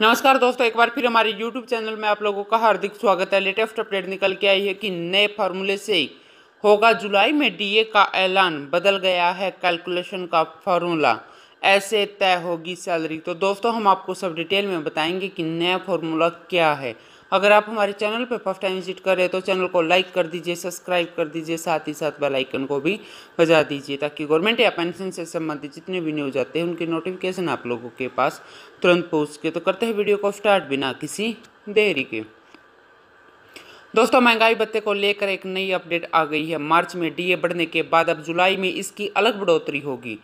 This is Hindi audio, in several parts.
नमस्कार दोस्तों एक बार फिर हमारे यूट्यूब चैनल में आप लोगों का हार्दिक स्वागत है लेटेस्ट अपडेट निकल के आई है कि नए फार्मूले से होगा जुलाई में डीए का ऐलान बदल गया है कैलकुलेशन का फार्मूला ऐसे तय होगी सैलरी तो दोस्तों हम आपको सब डिटेल में बताएंगे कि नया फार्मूला क्या है अगर आप हमारे चैनल पर फर्स्ट टाइम विजिट कर रहे हैं तो चैनल को लाइक कर दीजिए सब्सक्राइब कर दीजिए साथ ही साथ बेल आइकन को भी बजा दीजिए ताकि गवर्नमेंट या पेंशन से संबंधित जितने भी न्यूज आते हैं उनकी नोटिफिकेशन आप लोगों के पास तुरंत पहुँच के तो करते हैं वीडियो को स्टार्ट बिना किसी देरी के दोस्तों महंगाई भत्ते को लेकर एक नई अपडेट आ गई है मार्च में डीए बढ़ने के बाद अब जुलाई में इसकी अलग बढ़ोतरी होगी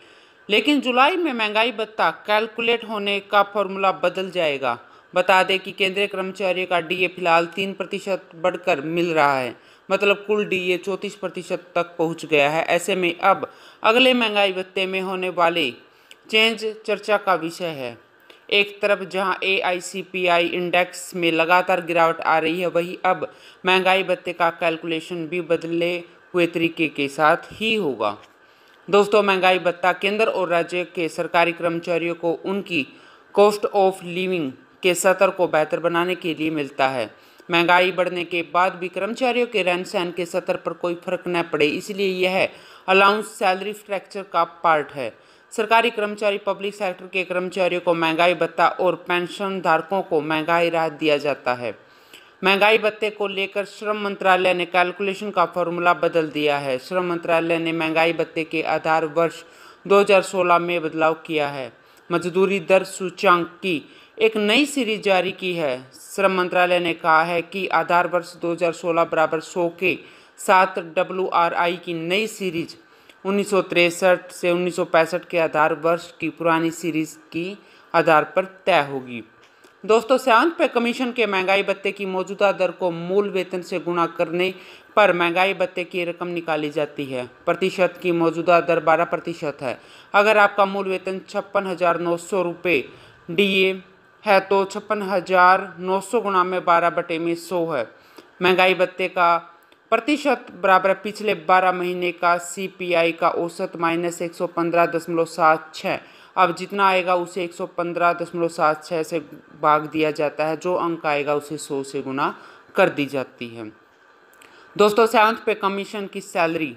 लेकिन जुलाई में महंगाई भत्ता कैलकुलेट होने का फॉर्मूला बदल जाएगा बता दें कि केंद्रीय कर्मचारियों का डीए फिलहाल तीन प्रतिशत बढ़कर मिल रहा है मतलब कुल डीए चौंतीस प्रतिशत तक पहुंच गया है ऐसे में अब अगले महंगाई भत्ते में होने वाले चेंज चर्चा का विषय है एक तरफ जहां ए इंडेक्स में लगातार गिरावट आ रही है वहीं अब महंगाई भत्ते का कैलकुलेशन भी बदले हुए तरीके के साथ ही होगा दोस्तों महंगाई भत्ता केंद्र और राज्य के सरकारी कर्मचारियों को उनकी कॉस्ट ऑफ लिविंग के सतर को बेहतर बनाने के लिए मिलता है महंगाई बढ़ने के बाद भी कर्मचारियों के रहन सहन के सतर पर कोई फर्क न पड़े इसलिए यह अलाउंस सैलरी स्ट्रक्चर का पार्ट है सरकारी कर्मचारी पब्लिक सेक्टर के कर्मचारियों को महंगाई भत्ता और पेंशन धारकों को महंगाई राहत दिया जाता है महंगाई भत्ते को लेकर श्रम मंत्रालय ने कैलकुलेशन का फॉर्मूला बदल दिया है श्रम मंत्रालय ने महंगाई भत्ते के आधार वर्ष 2016 में बदलाव किया है मजदूरी दर सूचांक की एक नई सीरीज जारी की है श्रम मंत्रालय ने कहा है कि आधार वर्ष 2016 बराबर 100 के साथ डब्ल्यू की नई सीरीज उन्नीस से उन्नीस के आधार वर्ष की पुरानी सीरीज की आधार पर तय होगी दोस्तों सेवन पे कमीशन के महंगाई भत्ते की मौजूदा दर को मूल वेतन से गुणा करने पर महंगाई भत्ते की रकम निकाली जाती है प्रतिशत की मौजूदा दर 12 प्रतिशत है अगर आपका मूल वेतन छप्पन हज़ार नौ सौ रुपये डी है तो छप्पन हज़ार नौ सौ गुणा में बारह बटे में सौ है महंगाई भत्ते का प्रतिशत बराबर पिछले बारह महीने का सीपीआई का औसत माइनस एक सौ पंद्रह दशमलव सात छः अब जितना आएगा उसे एक सौ पंद्रह दशमलव सात छः से भाग दिया जाता है जो अंक आएगा उसे सौ से गुना कर दी जाती है दोस्तों सेवन्थ पे कमीशन की सैलरी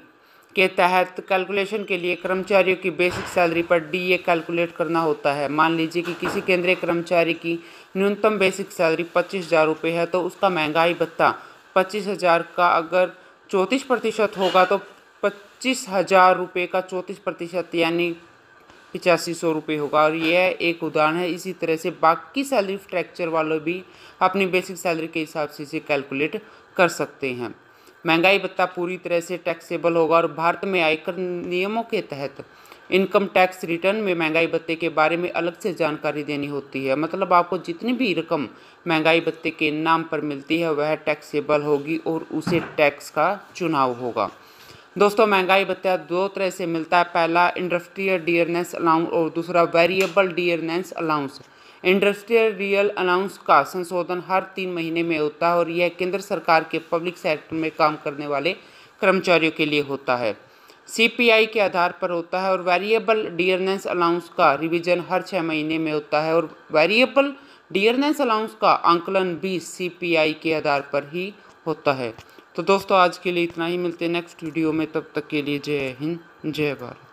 के तहत कैलकुलेशन के लिए कर्मचारियों की बेसिक सैलरी पर डीए कैलकुलेट करना होता है मान लीजिए कि किसी केंद्रीय कर्मचारी की न्यूनतम बेसिक सैलरी पच्चीस हज़ार रुपये है तो उसका महंगाई भत्ता पच्चीस हज़ार का अगर चौंतीस प्रतिशत होगा तो पच्चीस हज़ार रुपये का चौंतीस प्रतिशत यानी पिचासी सौ रुपये होगा और यह एक उदाहरण है इसी तरह से बाकी सैलरी स्ट्रक्चर वालों भी अपनी बेसिक सैलरी के हिसाब से इसे कैलकुलेट कर सकते हैं महंगाई भत्ता पूरी तरह से टैक्सेबल होगा और भारत में आयकर नियमों के तहत इनकम टैक्स रिटर्न में महंगाई भत्ते के बारे में अलग से जानकारी देनी होती है मतलब आपको जितनी भी रकम महंगाई भत्ते के नाम पर मिलती है वह टैक्सेबल होगी और उसे टैक्स का चुनाव होगा दोस्तों महंगाई भत्ता दो तरह से मिलता है पहला इंडस्ट्रियल डियरनेस अलाउंस और दूसरा variable dearness allowance industrial real announce का संशोधन हर तीन महीने में होता है और यह केंद्र सरकार के पब्लिक सेक्टर में काम करने वाले कर्मचारियों के लिए होता है सीपीआई के आधार पर होता है और वेरिएबल डियरनेस अलाउंस का रिवीजन हर छः महीने में होता है और वेरिएबल डियरनेस अलाउंस का आंकलन भी सीपीआई के आधार पर ही होता है तो दोस्तों आज के लिए इतना ही मिलते हैं नेक्स्ट वीडियो में तब तक के लिए जय हिंद जय भारत